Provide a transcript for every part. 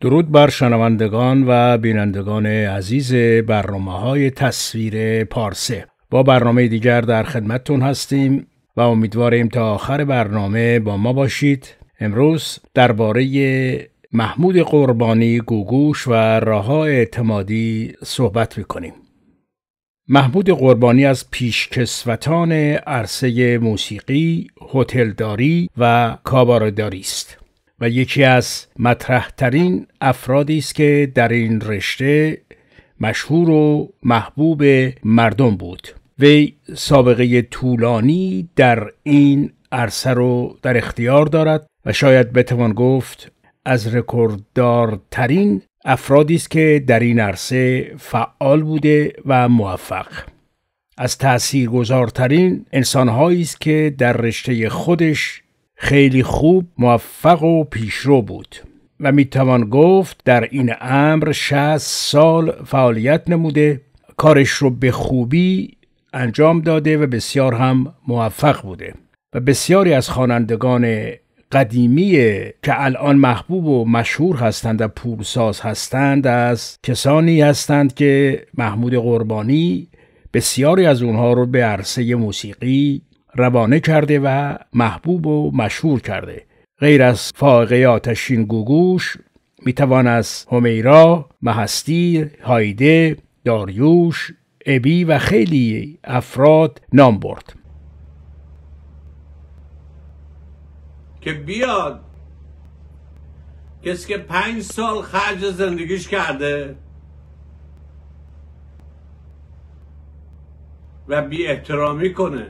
درود بر شنوندگان و بینندگان عزیز برنامه های تصویر پارسه با برنامه دیگر در خدمتتون هستیم و امیدواریم تا آخر برنامه با ما باشید امروز درباره محمود قربانی گوگوش و راها اعتمادی صحبت میکنیم محمود قربانی از پیشکسوتان عرصه موسیقی، هتلداری و کابارداری است. و یکی از مطرح ترین افرادی است که در این رشته مشهور و محبوب مردم بود وی سابقه طولانی در این عرصه رو در اختیار دارد و شاید بتوان گفت از رکورددارترین افرادی است که در این عرصه فعال بوده و موفق از تأثیرگذارترین انسانهایی است که در رشته خودش خیلی خوب موفق و پیشرو بود و میتوان گفت در این امر 60 سال فعالیت نموده کارش رو به خوبی انجام داده و بسیار هم موفق بوده و بسیاری از خوانندگان قدیمی که الان محبوب و مشهور هستند و پولساز هستند از کسانی هستند که محمود قربانی بسیاری از اونها رو به عرصه موسیقی روانه کرده و محبوب و مشهور کرده غیر از فائقه آتشین گوگوش میتوان از همیرا، محستی هایده، داریوش، ابی و خیلی افراد نام برد که بیاد کسی که پنج سال خرج زندگیش کرده و بی احترامی کنه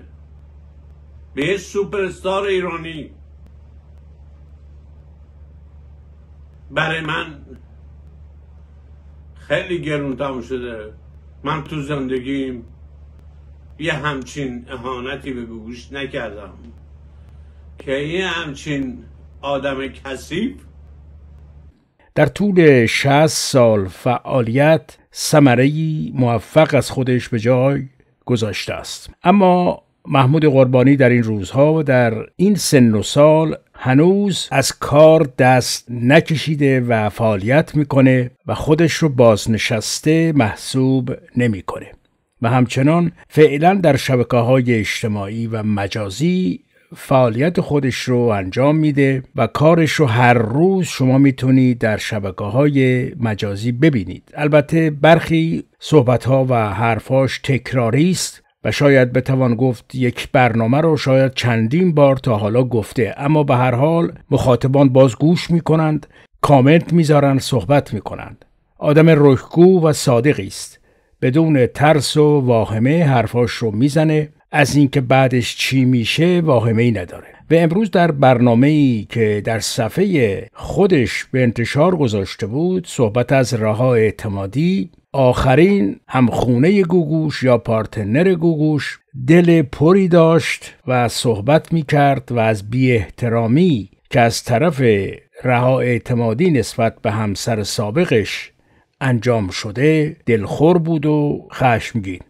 به یه سوپرستار ایرانی برای من خیلی گرون تموم شده من تو زندگیم یه همچین اهانتی به گوش نکردم که یه همچین آدم کثیف در طول 60 سال فعالیت سمرهی موفق از خودش به جای گذاشته است اما محمود قربانی در این روزها و در این سن و سال هنوز از کار دست نکشیده و فعالیت میکنه و خودش رو بازنشسته محسوب نمیکنه و همچنان فعلا در شبکه های اجتماعی و مجازی فعالیت خودش رو انجام میده و کارش رو هر روز شما میتونید در شبکه های مجازی ببینید البته برخی صحبت ها و حرفاش تکراری است و شاید بتوان گفت یک برنامه رو شاید چندین بار تا حالا گفته اما به هر حال مخاطبان باز گوش می کنند کامنت میذارن صحبت می کنند آدم رکگو و صادقی است بدون ترس و واهمه حرفاش رو میزنه از اینکه بعدش چی میشه واهمه ای نداره و امروز در برنامه ای که در صفحه خودش به انتشار گذاشته بود صحبت از رها اعتمادی آخرین هم خونه گوگوش یا پارتنر گوگوش دل پری داشت و صحبت می کرد و از بی احترامی که از طرف رها اعتمادی نسبت به همسر سابقش انجام شده دلخور بود و خشمگین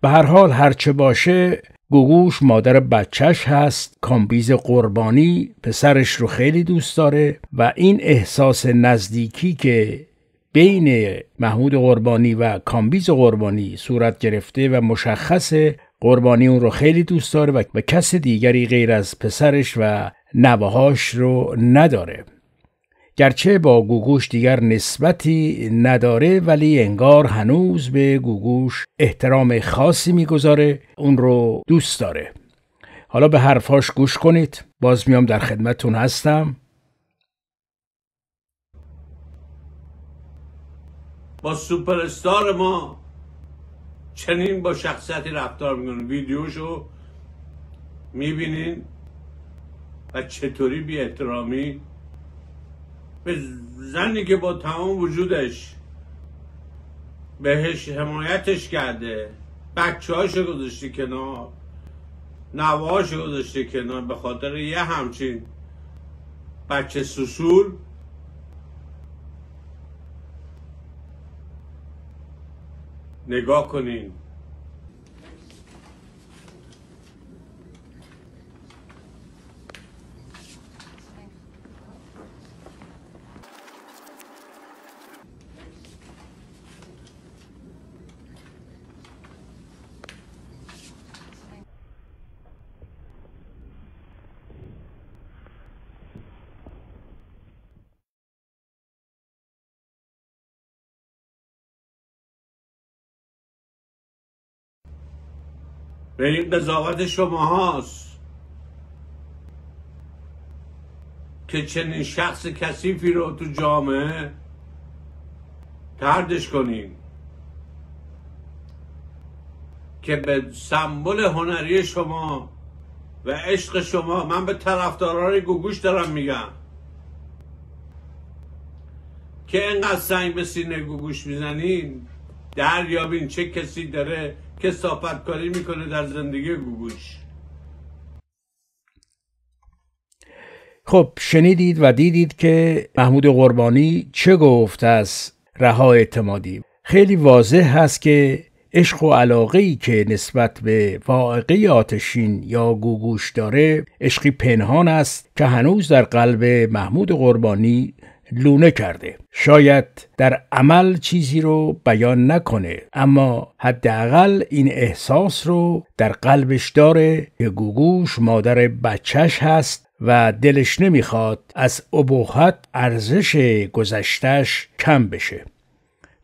به هر حال هرچه باشه گوگوش مادر بچهش هست کامبیز قربانی پسرش رو خیلی دوست داره و این احساس نزدیکی که بین محمود قربانی و کامبیز قربانی صورت گرفته و مشخص قربانی اون رو خیلی دوست داره و, کس دیگری غیر از پسرش و نوهاش رو نداره گرچه با گوگوش دیگر نسبتی نداره ولی انگار هنوز به گوگوش احترام خاصی میگذاره اون رو دوست داره حالا به حرفاش گوش کنید باز میام در خدمتون هستم با سوپرستار ما چنین با شخصیتی رفتار میکنه ویدیوشو میبینین و چطوری بی احترامی به زنی که با تمام وجودش بهش حمایتش کرده بچه هاشو گذاشته کنار نواهاشو گذاشته کنار به خاطر یه همچین بچه سسول نگاه کنین به این قضاوت شما هاست که چنین شخص کثیفی رو تو جامعه تردش کنیم که به سمبل هنری شما و عشق شما من به طرفداران گوگوش دارم میگم که اینقدر سنگ به سینه گوگوش در دریابین چه کسی داره که کاری میکنه در زندگی گوگوش خب شنیدید و دیدید که محمود قربانی چه گفت از رها اعتمادی خیلی واضح هست که عشق و علاقه ای که نسبت به واقعی آتشین یا گوگوش داره عشقی پنهان است که هنوز در قلب محمود قربانی لونه کرده شاید در عمل چیزی رو بیان نکنه اما حداقل این احساس رو در قلبش داره که گوگوش مادر بچهش هست و دلش نمیخواد از ابهت ارزش گذشتش کم بشه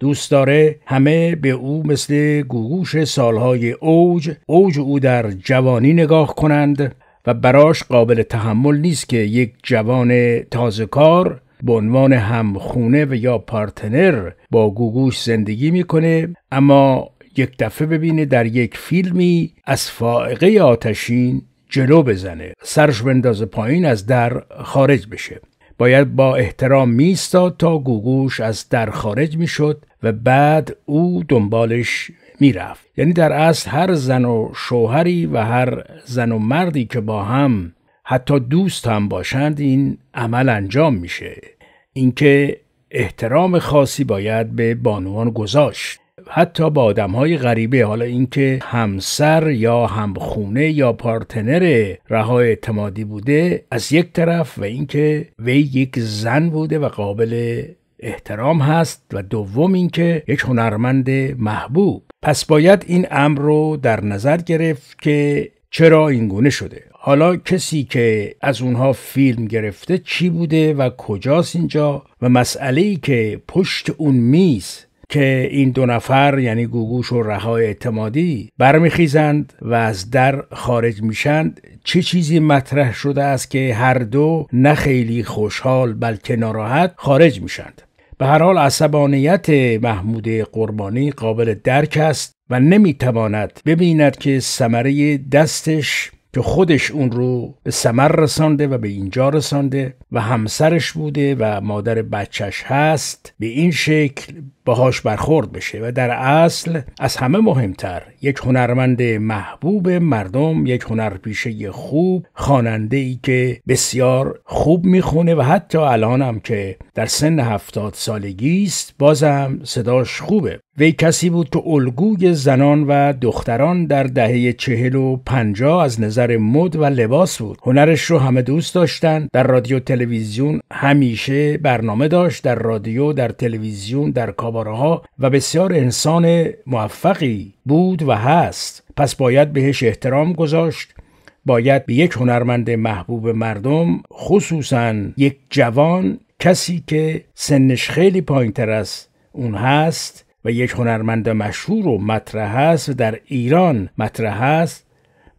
دوست داره همه به او مثل گوگوش سالهای اوج اوج او در جوانی نگاه کنند و براش قابل تحمل نیست که یک جوان تازه کار به عنوان همخونه و یا پارتنر با گوگوش زندگی میکنه اما یک دفعه ببینه در یک فیلمی از فائقه آتشین جلو بزنه سرش بندازه پایین از در خارج بشه باید با احترام میستاد تا گوگوش از در خارج میشد و بعد او دنبالش میرفت یعنی در اصل هر زن و شوهری و هر زن و مردی که با هم حتی دوست هم باشند این عمل انجام میشه اینکه احترام خاصی باید به بانوان گذاشت حتی با آدم های غریبه حالا اینکه همسر یا همخونه یا پارتنر رها اعتمادی بوده از یک طرف و اینکه وی یک زن بوده و قابل احترام هست و دوم اینکه یک هنرمند محبوب پس باید این امر رو در نظر گرفت که چرا اینگونه شده حالا کسی که از اونها فیلم گرفته چی بوده و کجاست اینجا و مسئله ای که پشت اون میز که این دو نفر یعنی گوگوش و رهای اعتمادی برمیخیزند و از در خارج میشند چه چیزی مطرح شده است که هر دو نه خیلی خوشحال بلکه ناراحت خارج میشند به هر حال عصبانیت محمود قربانی قابل درک است و نمیتواند ببیند که ثمره دستش که خودش اون رو به سمر رسانده و به اینجا رسانده و همسرش بوده و مادر بچهش هست به این شکل باهاش برخورد بشه و در اصل از همه مهمتر یک هنرمند محبوب مردم یک هنرپیشه خوب خواننده ای که بسیار خوب میخونه و حتی الان هم که در سن هفتاد سالگی است بازم صداش خوبه وی کسی بود که الگوی زنان و دختران در دهه چهل و پنجاه از نظر مد و لباس بود هنرش رو همه دوست داشتن. در رادیو تلویزیون همیشه برنامه داشت در رادیو در تلویزیون در کابا ها و بسیار انسان موفقی بود و هست پس باید بهش احترام گذاشت باید به یک هنرمند محبوب مردم خصوصا یک جوان کسی که سنش خیلی پایین تر از اون هست و یک هنرمند مشهور و مطرح هست و در ایران مطرح هست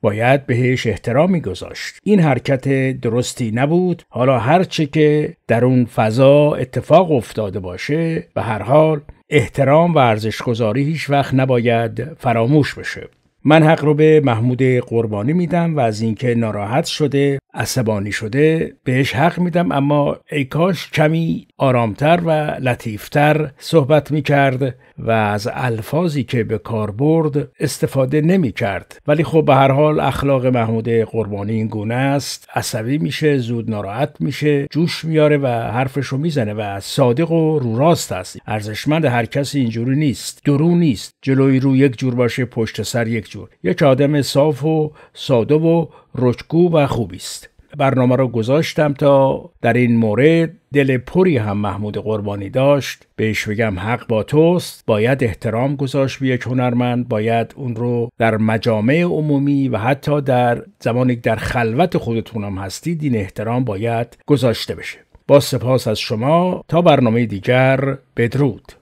باید بهش احترامی گذاشت این حرکت درستی نبود حالا هرچه که در اون فضا اتفاق افتاده باشه به هر حال احترام و ارزشگذاری هیچ وقت نباید فراموش بشه من حق رو به محمود قربانی میدم و از اینکه ناراحت شده عصبانی شده بهش حق میدم اما ای کاش کمی آرامتر و لطیفتر صحبت میکرد و از الفاظی که به کار برد استفاده نمیکرد ولی خب به هر حال اخلاق محمود قربانی این گونه است عصبی میشه زود ناراحت میشه جوش میاره و حرفشو میزنه و صادق و رو راست است ارزشمند هر کسی اینجوری نیست درو نیست جلوی رو یک جور باشه پشت سر یک یه یک آدم صاف و ساده و رچگو و خوبی است برنامه رو گذاشتم تا در این مورد دل پری هم محمود قربانی داشت بهش بگم حق با توست باید احترام گذاشت به یک هنرمند باید اون رو در مجامع عمومی و حتی در زمانی در خلوت هم هستید این احترام باید گذاشته بشه با سپاس از شما تا برنامه دیگر بدرود